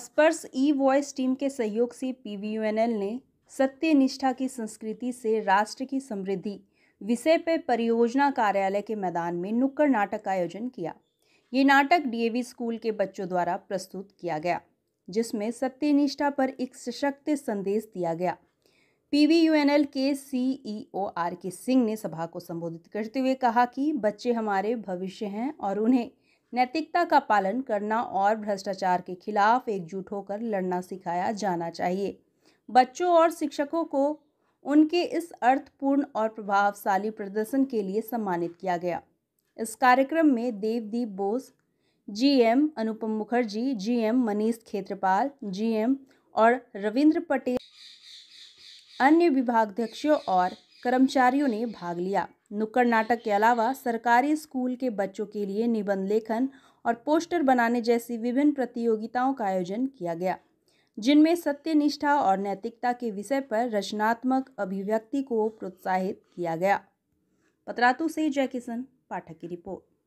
स्पर्श ई voice team के सहयोग से एल ने सत्य निष्ठा की संस्कृति से राष्ट्र की समृद्धि विषय पर परियोजना कार्यालय के मैदान में नुक्कड़ नाटक का आयोजन किया ये नाटक डीएवी स्कूल के बच्चों द्वारा प्रस्तुत किया गया जिसमें सत्यनिष्ठा पर एक सशक्त संदेश दिया गया एल के सीईओ आर के सिंह ने सभा को संबोधित करते हुए कहा कि बच्चे हमारे भविष्य हैं और उन्हें नैतिकता का पालन करना और भ्रष्टाचार के खिलाफ एकजुट होकर लड़ना सिखाया जाना चाहिए बच्चों और शिक्षकों को उनके इस अर्थपूर्ण और प्रभावशाली प्रदर्शन के लिए सम्मानित किया गया इस कार्यक्रम में Devdeep Bose GM Anupam Mukherjee GM Manish Khetrapal GM और रविंद्र पटेल अन्य विभागाध्यक्षों और कर्मचारियों ने भाग लिया नुक्कड़ नाटक के अलावा सरकारी स्कूल के बच्चों के लिए निबंध लेखन और पोस्टर बनाने जैसी विभिन्न प्रतियोगिताओं का आयोजन किया गया जिनमें सत्यनिष्ठा और नैतिकता के विषय पर रचनात्मक अभिव्यक्ति को प्रोत्साहित किया गया पत्रातु से जयकिशन पाठक की रिपोर्ट